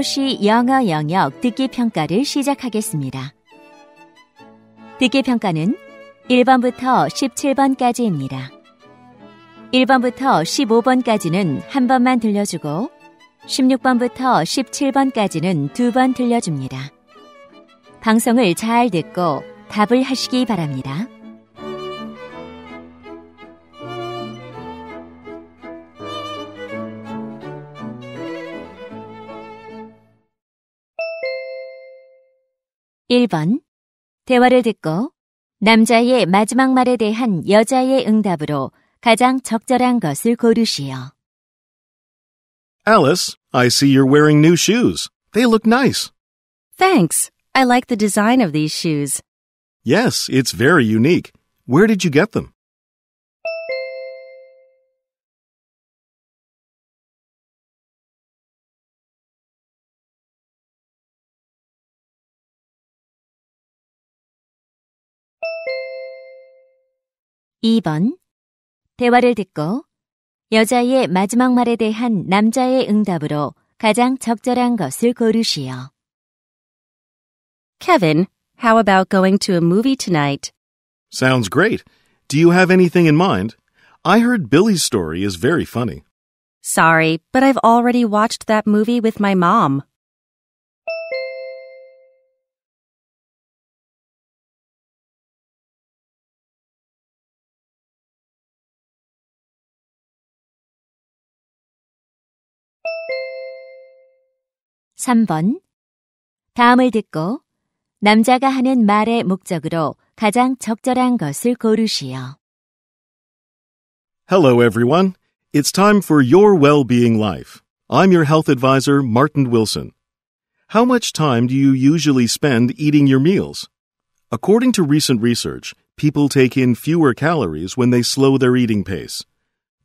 KBOC 영어 영역 듣기 평가를 시작하겠습니다. 듣기 평가는 1번부터 17번까지입니다. 1번부터 15번까지는 한 번만 들려주고 16번부터 17번까지는 두 번 들려줍니다. 방송을 잘 듣고 답을 하시기 바랍니다. 1번. 대화를 듣고 남자의 마지막 말에 대한 여자의 응답으로 가장 적절한 것을 고르시오. Alice, I see you're wearing new shoes. They look nice. Thanks. I like the design of these shoes. Yes, it's very unique. Where did you get them? 2번. 대화를 듣고 여자의 마지막 말에 대한 남자의 응답으로 가장 적절한 것을 고르시오. Kevin, how about going to a movie tonight? Sounds great. Do you have anything in mind? I heard Billy's story is very funny. Sorry, but I've already watched that movie with my mom. 3번. 다음을 듣고 남자가 하는 말의 목적으로 가장 적절한 것을 고르시오. Hello, everyone. It's time for Your Well-Being Life. I'm your health advisor, Martin Wilson. How much time do you usually spend eating your meals? According to recent research, people take in fewer calories when they slow their eating pace.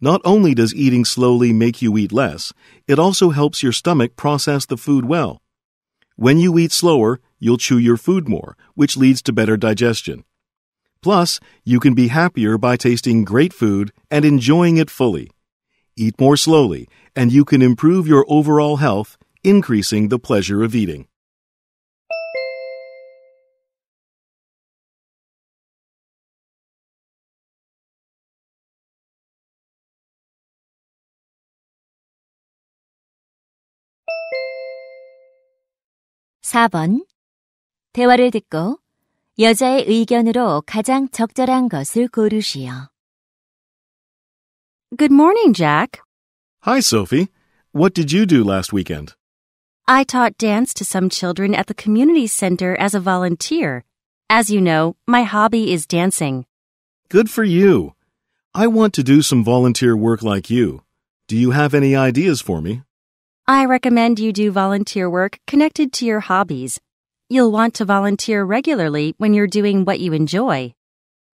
Not only does eating slowly make you eat less, it also helps your stomach process the food well. When you eat slower, you'll chew your food more, which leads to better digestion. Plus, you can be happier by tasting great food and enjoying it fully. Eat more slowly, and you can improve your overall health, increasing the pleasure of eating. 4번. 대화를 듣고 여자의 의견으로 가장 적절한 것을 고르시오. Good morning, Jack. Hi, Sophie. What did you do last weekend? I taught dance to some children at the community center as a volunteer. As you know, my hobby is dancing. Good for you. I want to do some volunteer work like you. Do you have any ideas for me? I recommend you do volunteer work connected to your hobbies. You'll want to volunteer regularly when you're doing what you enjoy.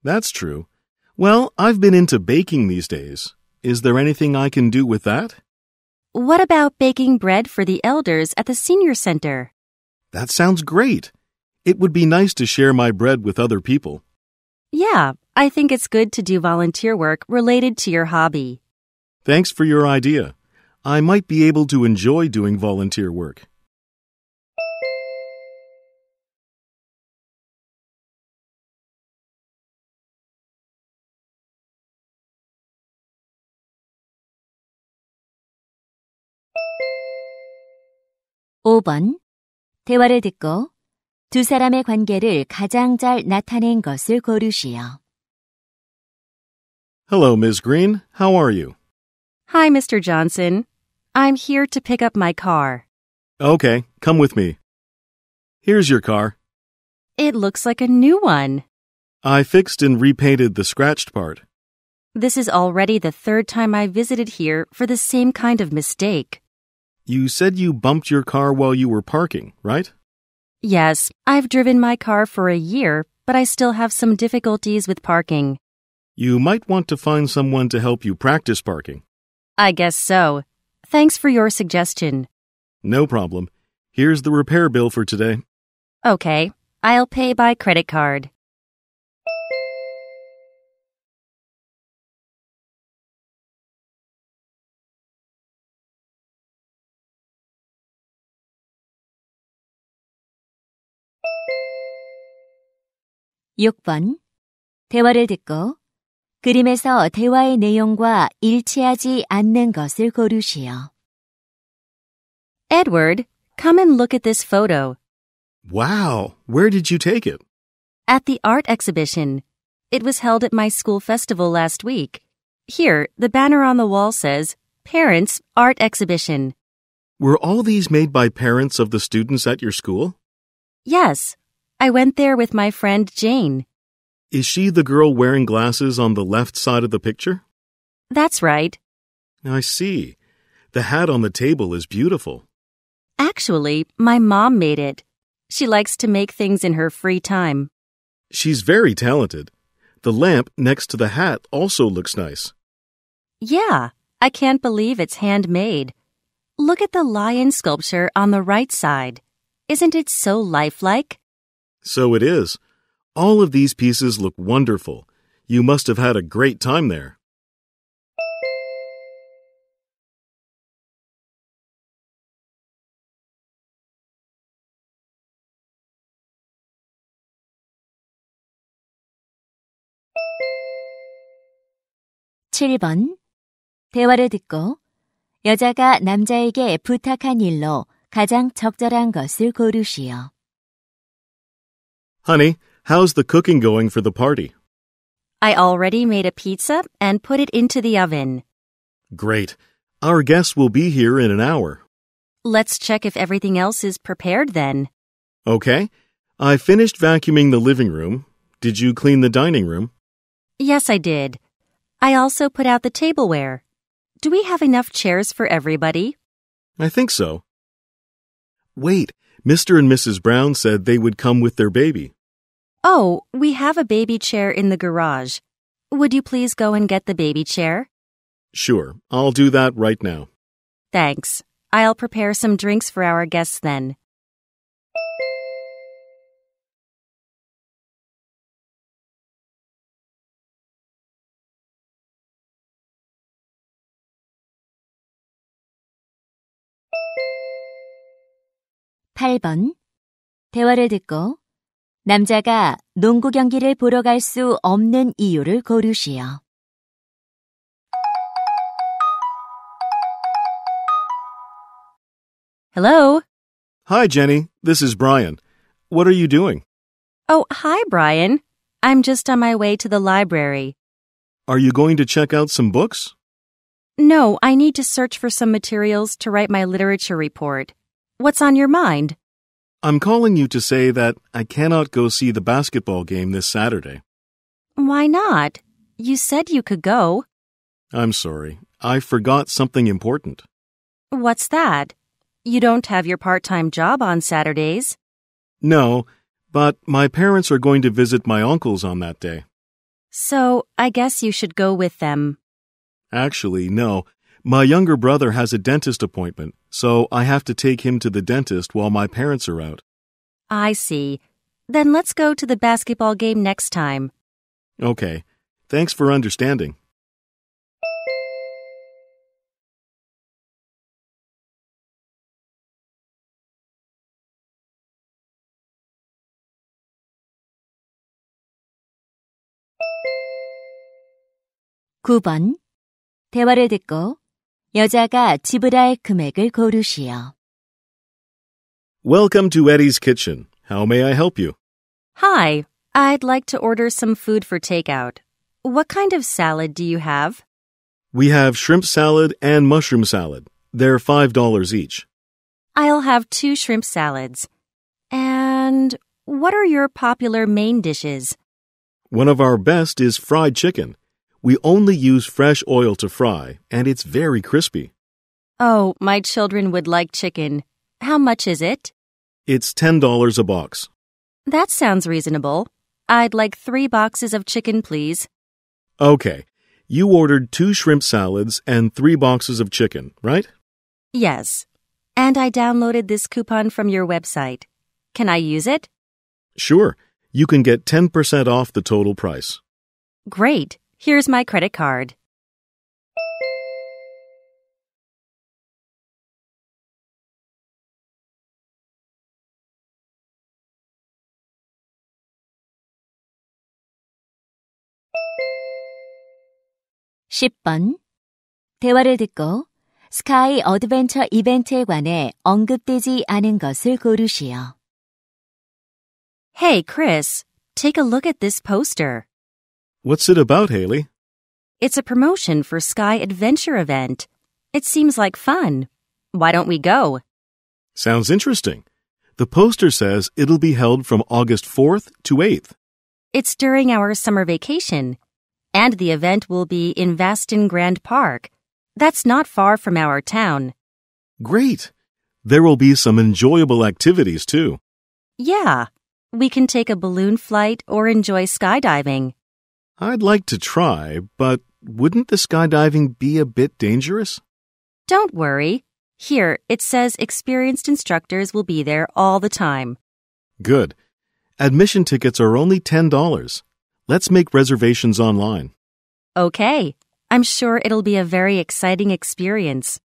That's true. Well, I've been into baking these days. Is there anything I can do with that? What about baking bread for the elders at the senior center? That sounds great. It would be nice to share my bread with other people. Yeah, I think it's good to do volunteer work related to your hobby. Thanks for your idea. I might be able to enjoy doing volunteer work. (5번) 대화를 듣고 두 사람의 관계를 가장 잘 나타낸 것을 고르시오. Hello, Ms. Green. How are you? Hi, Mr. Johnson. I'm here to pick up my car. Okay, come with me. Here's your car. It looks like a new one. I fixed and repainted the scratched part. This is already the third time I visited here for the same kind of mistake. You said you bumped your car while you were parking, right? Yes, I've driven my car for a year, but I still have some difficulties with parking. You might want to find someone to help you practice parking. I guess so. Thanks for your suggestion. No problem. Here's the repair bill for today. Okay, I'll pay by credit card. (6번) 대화를 듣고 그림에서 대화의 내용과 일치하지 않는 것을 고르시오. Edward, come and look at this photo. Wow, where did you take it? At the art exhibition. It was held at my school festival last week. Here, the banner on the wall says, Parents Art Exhibition. Were all these made by parents of the students at your school? Yes. I went there with my friend Jane. Is she the girl wearing glasses on the left side of the picture? That's right. I see. The hat on the table is beautiful. Actually, my mom made it. She likes to make things in her free time. She's very talented. The lamp next to the hat also looks nice. Yeah, I can't believe it's handmade. Look at the lion sculpture on the right side. Isn't it so lifelike? So it is. All of these pieces look wonderful. You must have had a great time there. 대화를 듣고 여자가 남자에게 부탁한 일로 가장 적절한 것을 고르시오. Honey, How's the cooking going for the party? I already made a pizza and put it into the oven. Great. Our guests will be here in an hour. Let's check if everything else is prepared then. Okay. I finished vacuuming the living room. Did you clean the dining room? Yes, I did. I also put out the tableware. Do we have enough chairs for everybody? I think so. Wait, Mr. and Mrs. Brown said they would come with their baby. Oh, we have a baby chair in the garage. Would you please go and get the baby chair? Sure, I'll do that right now. Thanks. I'll prepare some drinks for our guests then. 대화를 듣고 남자가 농구 경기를 보러 갈 수 없는 이유를 고르시오. Hello. Hi, Jenny. This is Brian. What are you doing? Oh, hi, Brian. I'm just on my way to the library. Are you going to check out some books? No, I need to search for some materials to write my literature report. What's on your mind? I'm calling you to say that I cannot go see the basketball game this Saturday. Why not? You said you could go. I'm sorry. I forgot something important. What's that? You don't have your part time job on Saturdays. No, but my parents are going to visit my uncles on that day. So I guess you should go with them. Actually, no. My younger brother has a dentist appointment, so I have to take him to the dentist while my parents are out. I see. Then let's go to the basketball game next time. Okay. Thanks for understanding. (9번) 대화를 듣고 여자가 지불할 금액을 고르시오. Welcome to Eddie's Kitchen. How may I help you? Hi, I'd like to order some food for takeout. What kind of salad do you have? We have shrimp salad and mushroom salad. They're $5 each. I'll have two shrimp salads. And what are your popular main dishes? One of our best is fried chicken. We only use fresh oil to fry, and it's very crispy. Oh, my children would like chicken. How much is it? It's $10 a box. That sounds reasonable. I'd like three boxes of chicken, please. Okay. You ordered two shrimp salads and three boxes of chicken, right? Yes. And I downloaded this coupon from your website. Can I use it? Sure. You can get 10% off the total price. Great. Here's my credit card. (10번) 대화를 듣고 스카이 어드벤처 이벤트에 관해 언급되지 않은 것을 고르시오. Hey, Chris, take a look at this poster. What's it about, Haley? It's a promotion for Sky Adventure event. It seems like fun. Why don't we go? Sounds interesting. The poster says it'll be held from August 4th to 8th. It's during our summer vacation, and the event will be in Vaston Grand Park. That's not far from our town. Great! There will be some enjoyable activities, too. Yeah, we can take a balloon flight or enjoy skydiving. I'd like to try, but wouldn't the skydiving be a bit dangerous? Don't worry. Here, it says experienced instructors will be there all the time. Good. Admission tickets are only $10. Let's make reservations online. Okay. I'm sure it'll be a very exciting experience.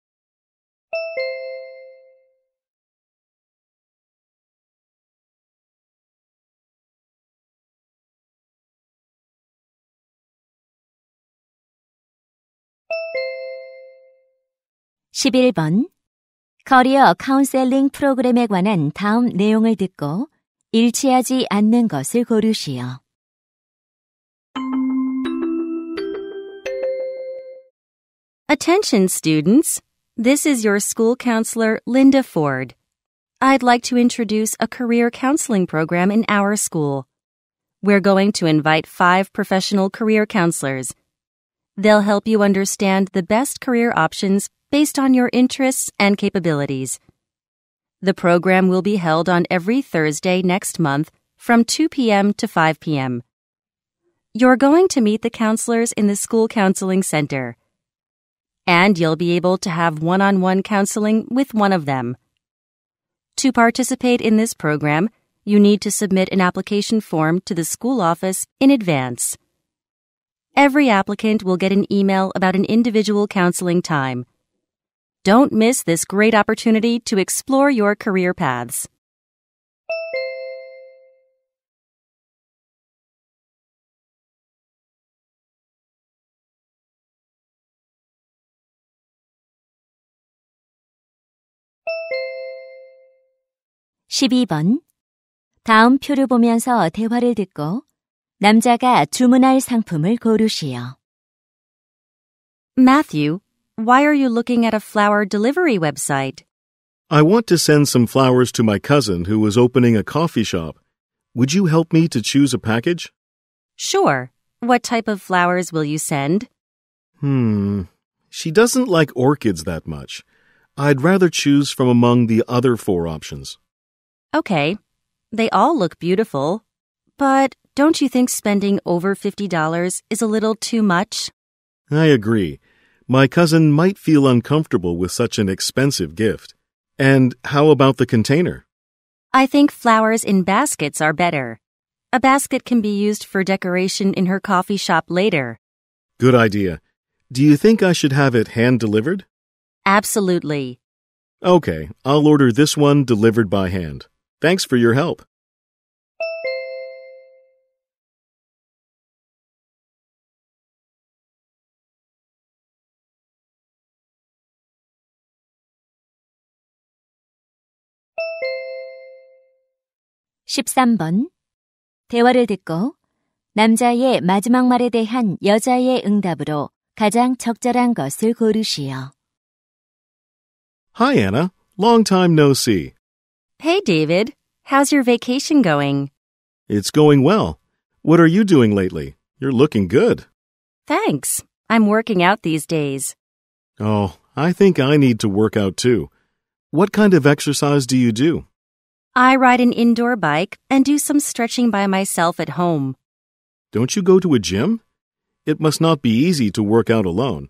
11번 커리어 카운셀링 프로그램에 관한 다음 내용을 듣고 일치하지 않는 것을 고르시오. Attention students. This is your school counselor Linda Ford. I'd like to introduce a career counseling program in our school. We're going to invite 5 professional career counselors. They'll help you understand the best career options based on your interests and capabilities. The program will be held on every Thursday next month from 2 p.m. to 5 p.m. You're going to meet the counselors in the School Counseling Center, and you'll be able to have one on one counseling with one of them. To participate in this program, you need to submit an application form to the school office in advance. Every applicant will get an email about an individual counseling time. Don't miss this great opportunity to explore your career paths. (12번) 다음 표를 보면서 대화를 듣고 남자가 주문할 상품을 고르시오. Matthew, why are you looking at a flower delivery website? I want to send some flowers to my cousin who is opening a coffee shop. Would you help me to choose a package? Sure. What type of flowers will you send? Hmm. She doesn't like orchids that much. I'd rather choose from among the other four options. Okay. They all look beautiful. But don't you think spending over $50 is a little too much? I agree. My cousin might feel uncomfortable with such an expensive gift. And how about the container? I think flowers in baskets are better. A basket can be used for decoration in her coffee shop later. Good idea. Do you think I should have it hand delivered? Absolutely. Okay, I'll order this one delivered by hand. Thanks for your help. 13번. 대화를 듣고 남자의 마지막 말에 대한 여자의 응답으로 가장 적절한 것을 고르시오. Hi, Anna. Long time no see. Hey, David. How's your vacation going? It's going well. What are you doing lately? You're looking good. Thanks. I'm working out these days. Oh, I think I need to work out too. What kind of exercise do you do? I ride an indoor bike and do some stretching by myself at home. Don't you go to a gym? It must not be easy to work out alone.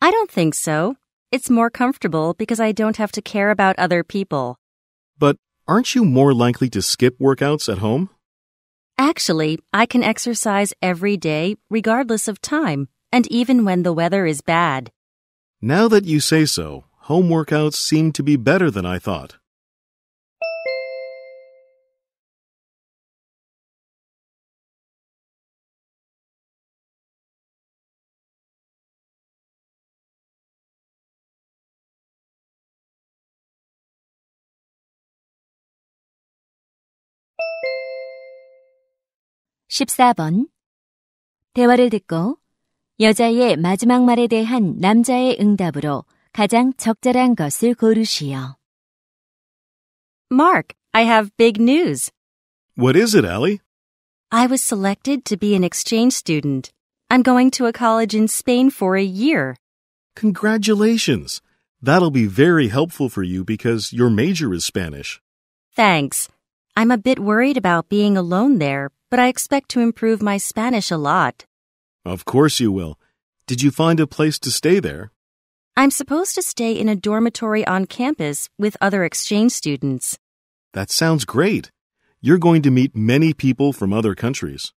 I don't think so. It's more comfortable because I don't have to care about other people. But aren't you more likely to skip workouts at home? Actually, I can exercise every day, regardless of time, and even when the weather is bad. Now that you say so, home workouts seem to be better than I thought. 14번. 대화를 듣고 여자의 마지막 말에 대한 남자의 응답으로 가장 적절한 것을 고르시오. Mark, I have big news. What is it, Allie? I was selected to be an exchange student. I'm going to a college in Spain for a year. Congratulations. That'll be very helpful for you because your major is Spanish. Thanks. I'm a bit worried about being alone there, but I expect to improve my Spanish a lot. Of course you will. Did you find a place to stay there? I'm supposed to stay in a dormitory on campus with other exchange students. That sounds great. You're going to meet many people from other countries.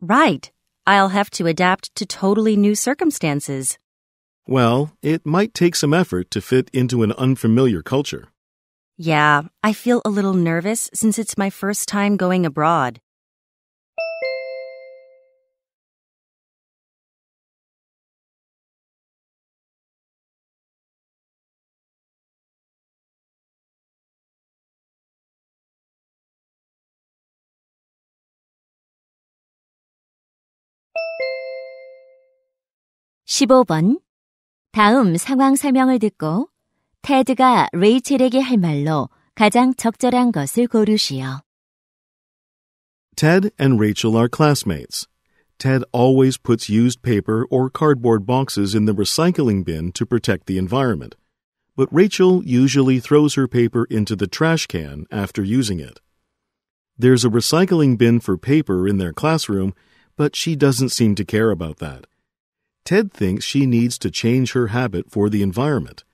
Right. I'll have to adapt to totally new circumstances. Well, it might take some effort to fit into an unfamiliar culture. Yeah, I feel a little nervous since it's my first time going abroad. 15번. 다음 상황 설명을 듣고 테드가 레이첼에게 할 말로 가장 적절한 것을 고르시오. Ted and Rachel are classmates. Ted always puts used paper or cardboard boxes in the recycling bin to protect the environment. But Rachel usually throws her paper into the trash can after using it. There's a recycling bin for paper in their classroom, but she doesn't seem to care about that. Ted thinks she needs to change her habit for the environment.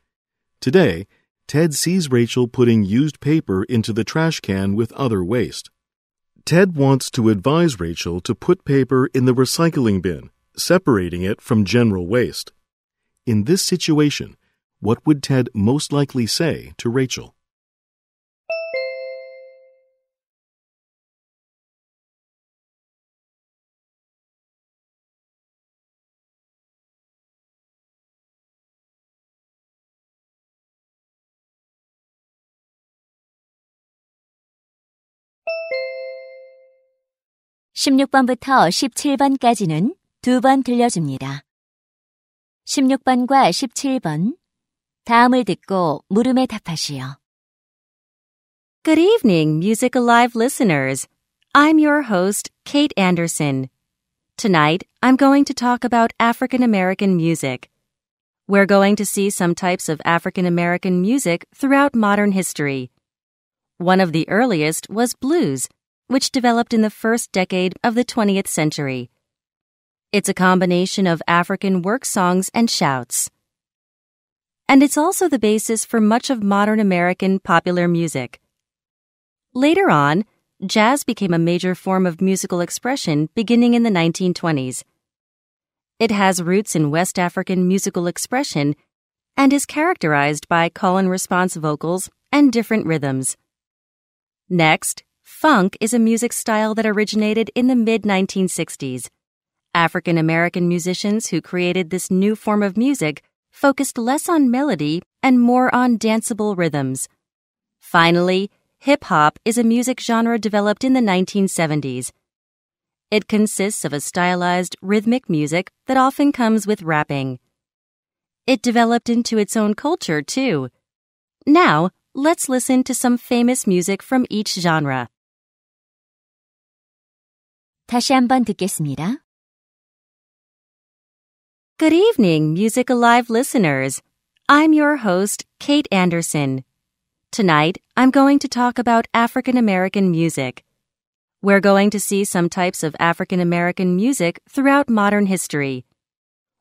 Today, Ted sees Rachel putting used paper into the trash can with other waste. Ted wants to advise Rachel to put paper in the recycling bin, separating it from general waste. In this situation, what would Ted most likely say to Rachel? 16번부터 17번까지는 두 번 들려줍니다. 16번과 17번. 다음을 듣고 물음에 답하시오. Good evening, Music Alive listeners. I'm your host, Kate Anderson. Tonight, I'm going to talk about African American music. We're going to see some types of African American music throughout modern history. One of the earliest was blues which developed in the first decade of the 20th century. It's a combination of African work songs and shouts. And it's also the basis for much of modern American popular music. Later on, jazz became a major form of musical expression beginning in the 1920s. It has roots in West African musical expression and is characterized by call and response vocals and different rhythms. Next, Funk is a music style that originated in the mid 1960s. African American musicians who created this new form of music focused less on melody and more on danceable rhythms. Finally, hip hop is a music genre developed in the 1970s. It consists of a stylized rhythmic music that often comes with rapping. It developed into its own culture, too. Now, let's listen to some famous music from each genre. 다시 한번 듣겠습니다. Good evening, Music Alive listeners. I'm your host, Kate Anderson. Tonight, I'm going to talk about African American music. We're going to see some types of African American music throughout modern history.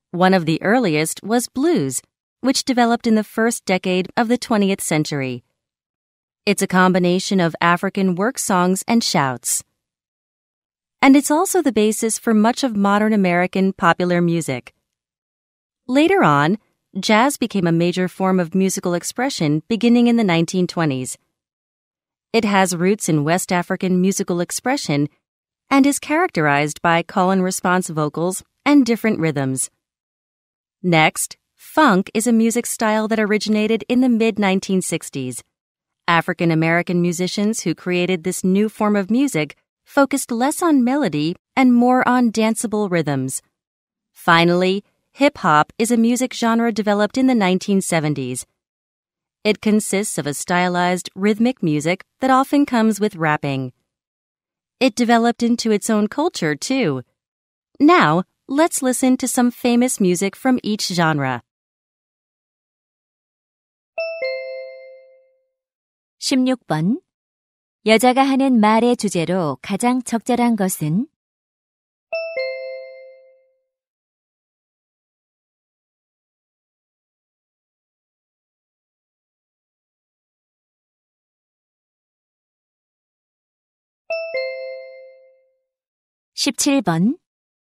One of the earliest was blues, which developed in the first decade of the 20th century. It's a combination of African work songs and shouts and it's also the basis for much of modern American popular music. Later on, jazz became a major form of musical expression beginning in the 1920s. It has roots in West African musical expression and is characterized by call and response vocals and different rhythms. Next, funk is a music style that originated in the mid 1960s. African American musicians who created this new form of music focused less on melody and more on danceable rhythms. Finally, hip hop is a music genre developed in the 1970s. It consists of a stylized rhythmic music that often comes with rapping. It developed into its own culture, too. Now, let's listen to some famous music from each genre. 16번 여자가 하는 말의 주제로 가장 적절한 것은 (17번)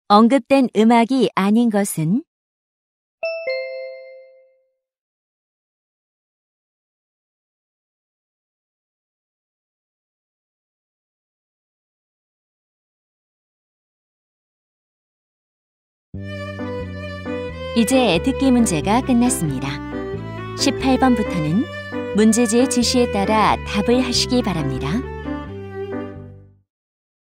언급된 음악이 아닌 것은 이제 듣기 문제가 끝났습니다. 18번부터는 문제지의 지시에 따라 답을 하시기 바랍니다.